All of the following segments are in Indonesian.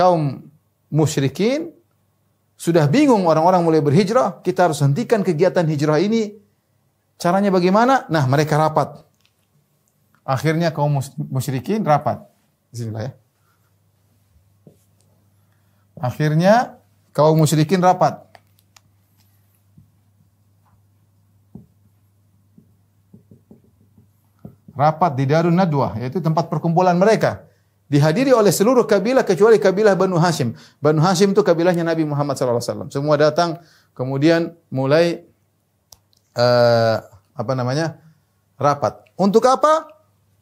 kaum musyrikin sudah bingung orang-orang mulai berhijrah, kita harus hentikan kegiatan hijrah ini. Caranya bagaimana? Nah, mereka rapat. Akhirnya kaum musyrikin rapat. Di lah ya. Akhirnya kaum musyrikin rapat. Rapat di Darun Nadwa, yaitu tempat perkumpulan mereka dihadiri oleh seluruh kabilah kecuali kabilah Banu Hashim. Banu Hashim itu kabilahnya Nabi Muhammad SAW. Semua datang kemudian mulai uh, apa namanya rapat. Untuk apa?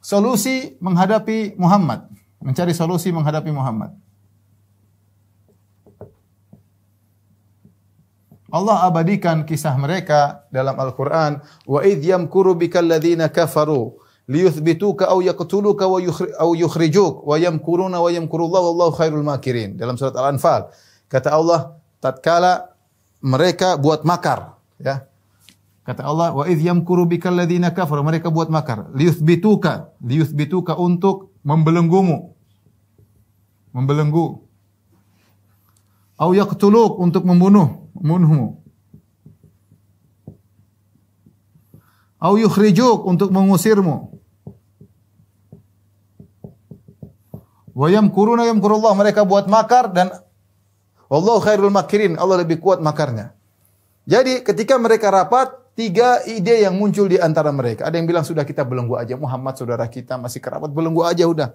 Solusi menghadapi Muhammad. Mencari solusi menghadapi Muhammad. Allah abadikan kisah mereka dalam Al-Quran. Wa idh yamkuru bika alladhina kafaru liyuthbituka aw yaqtuluka wa yukhri, aw yukhrijuk wa yamkuruna wa yamkurullah wallahu khairul makirin. Dalam surat Al-Anfal kata Allah tatkala mereka buat makar ya. Kata Allah wa idh yamkuru bikal ladzina kafaru mereka buat makar liyuthbituka liyuthbituka untuk membelenggumu. Membelenggu. Au yaqtuluk untuk membunuh, membunuhmu. Au yukhrijuk untuk mengusirmu. wayam kuruna yam kurullah Mereka buat makar dan Allah khairul makirin. Allah lebih kuat makarnya. Jadi ketika mereka rapat, tiga ide yang muncul di antara mereka. Ada yang bilang sudah kita belenggu aja Muhammad saudara kita masih kerabat belenggu aja udah.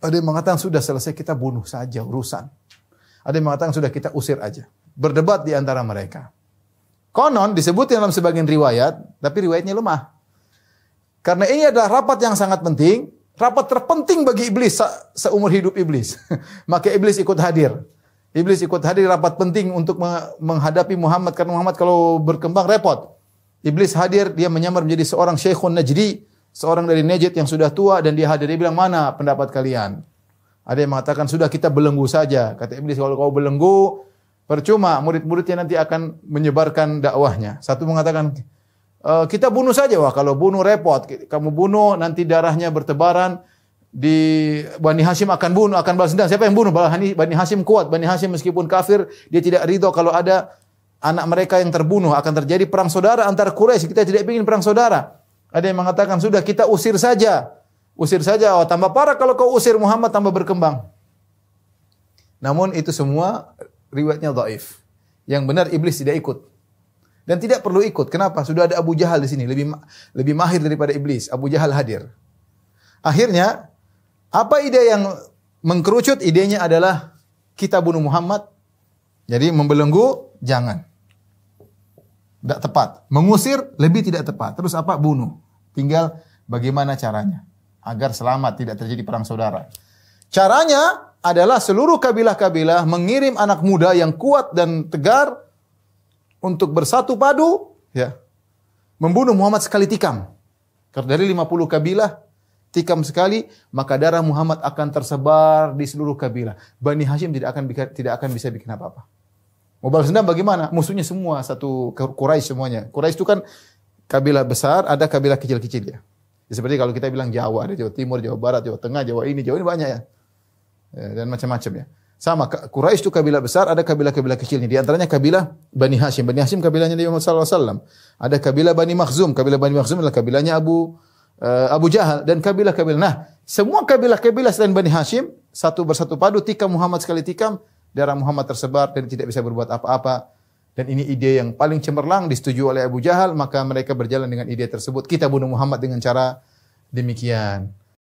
Ada yang mengatakan sudah selesai kita bunuh saja urusan. Ada yang mengatakan sudah kita usir aja. Berdebat di antara mereka. Konon disebut dalam sebagian riwayat, tapi riwayatnya lemah. Karena ini adalah rapat yang sangat penting, Rapat terpenting bagi iblis se seumur hidup iblis. Maka iblis ikut hadir. Iblis ikut hadir rapat penting untuk menghadapi Muhammad karena Muhammad kalau berkembang repot. Iblis hadir, dia menyamar menjadi seorang Syekhun Najdi, seorang dari Najd yang sudah tua dan dia hadir. Dia bilang, "Mana pendapat kalian?" Ada yang mengatakan, "Sudah kita belenggu saja." Kata Iblis, "Kalau kau belenggu, percuma murid-muridnya nanti akan menyebarkan dakwahnya." Satu mengatakan, Eh, kita bunuh saja wah kalau bunuh repot kamu bunuh nanti darahnya bertebaran di Bani Hashim akan bunuh akan balas dendam siapa yang bunuh Bani Hashim kuat Bani Hashim meskipun kafir dia tidak ridho kalau ada anak mereka yang terbunuh akan terjadi perang saudara antar Quraisy kita tidak ingin perang saudara ada yang mengatakan sudah kita usir saja usir saja oh tambah parah kalau kau usir Muhammad tambah berkembang namun itu semua riwayatnya dhaif yang benar iblis tidak ikut dan tidak perlu ikut. Kenapa? Sudah ada Abu Jahal di sini, lebih lebih mahir daripada iblis. Abu Jahal hadir. Akhirnya apa ide yang mengkerucut? Idenya adalah kita bunuh Muhammad. Jadi membelenggu jangan. Tidak tepat. Mengusir lebih tidak tepat. Terus apa? Bunuh. Tinggal bagaimana caranya agar selamat tidak terjadi perang saudara. Caranya adalah seluruh kabilah-kabilah mengirim anak muda yang kuat dan tegar untuk bersatu padu ya membunuh Muhammad sekali tikam. Karena dari 50 kabilah tikam sekali, maka darah Muhammad akan tersebar di seluruh kabilah. Bani Hashim tidak akan tidak akan bisa bikin apa-apa. Mau balas dendam bagaimana? Musuhnya semua satu Quraisy semuanya. Quraisy itu kan kabilah besar, ada kabilah kecil-kecil ya. ya. Seperti kalau kita bilang Jawa, ada Jawa Timur, Jawa Barat, Jawa Tengah, Jawa ini, Jawa ini banyak ya, ya dan macam-macam ya. Sama Quraisy itu kabilah besar, ada kabilah-kabilah kecilnya. Di antaranya kabilah Bani Hashim. Bani Hashim kabilahnya Nabi Muhammad sallallahu alaihi wasallam. Ada kabilah Bani Makhzum. Kabilah Bani Makhzum adalah kabilahnya Abu uh, Abu Jahal dan kabilah-kabilah. Nah, semua kabilah-kabilah selain Bani Hashim satu bersatu padu tikam Muhammad sekali tikam darah Muhammad tersebar dan tidak bisa berbuat apa-apa. Dan ini ide yang paling cemerlang disetujui oleh Abu Jahal, maka mereka berjalan dengan ide tersebut. Kita bunuh Muhammad dengan cara demikian.